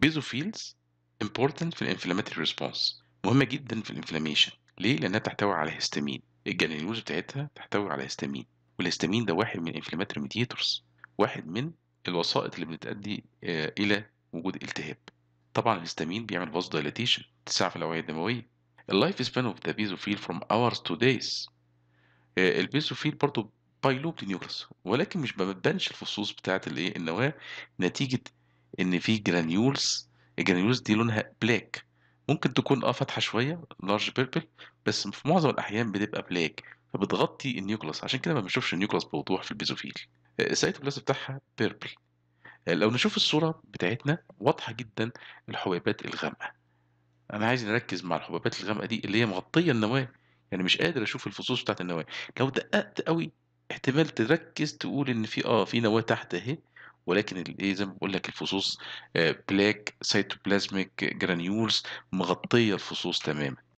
بيزوفيلز امبورتنت في الانفلاماتري ريسبونس مهمه جدا في الانفلاميشن ليه لانها بتحتوي على هيستامين الجلانيوز بتاعتها بتحتوي على هيستامين والهيستامين ده واحد من الانفلاماتري ميديتورز واحد من الوسائط اللي بتؤدي آه، الى وجود التهاب طبعا الهيستامين بيعمل فاز دايلاتيشن في الاوعيه الدمويه اللايف سبان اوف ذا بيزوفيل فروم اورز تو دايز البيزوفيل برضه بايلوب نيوكلس ولكن مش ما بتبانش الفصوص بتاعه الايه النواه نتيجه ان في جرانيولز الجرانيولز دي لونها بلاك ممكن تكون اه فاتحه شويه لارج بيربل بس في معظم الاحيان بتبقى بلاك فبتغطي النيوكلس عشان كده ما بنشوفش النيوكلس بوضوح في البيزوفيل آه، السيتوبلاس بتاعها بيربل آه، لو نشوف الصوره بتاعتنا واضحه جدا الحبيبات الغامقه انا عايز نركز مع الحبيبات الغامقه دي اللي هي مغطيه النواه يعني مش قادر اشوف الفصوص بتاعت النواه لو دققت قوي احتمال تركز تقول ان في اه في نواه تحت اهي ولكن الايه زي ما بقول لك الفصوص بلاك سيتوبلازميك جرانيولز مغطيه الفصوص تماما